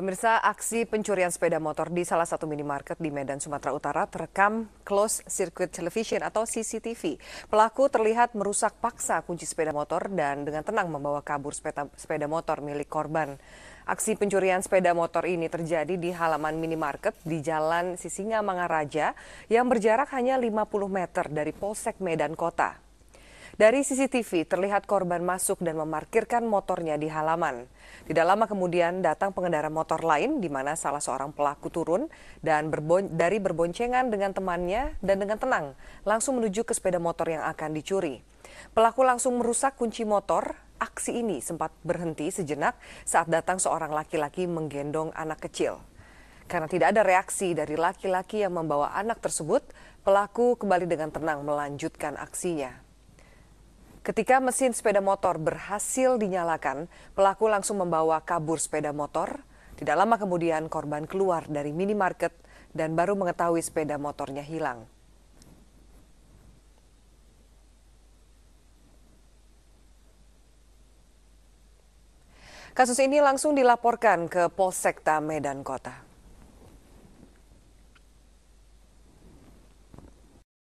Pemirsa, aksi pencurian sepeda motor di salah satu minimarket di Medan, Sumatera Utara terekam close circuit television atau CCTV. Pelaku terlihat merusak paksa kunci sepeda motor dan dengan tenang membawa kabur sepeda, sepeda motor milik korban. Aksi pencurian sepeda motor ini terjadi di halaman minimarket di Jalan Sisinga Mangaraja yang berjarak hanya 50 meter dari Polsek Medan Kota. Dari CCTV terlihat korban masuk dan memarkirkan motornya di halaman. Tidak lama kemudian datang pengendara motor lain di mana salah seorang pelaku turun dan berbon dari berboncengan dengan temannya dan dengan tenang langsung menuju ke sepeda motor yang akan dicuri. Pelaku langsung merusak kunci motor. Aksi ini sempat berhenti sejenak saat datang seorang laki-laki menggendong anak kecil. Karena tidak ada reaksi dari laki-laki yang membawa anak tersebut, pelaku kembali dengan tenang melanjutkan aksinya. Ketika mesin sepeda motor berhasil dinyalakan, pelaku langsung membawa kabur sepeda motor. Tidak lama kemudian korban keluar dari minimarket dan baru mengetahui sepeda motornya hilang. Kasus ini langsung dilaporkan ke Polsekta Medan Kota.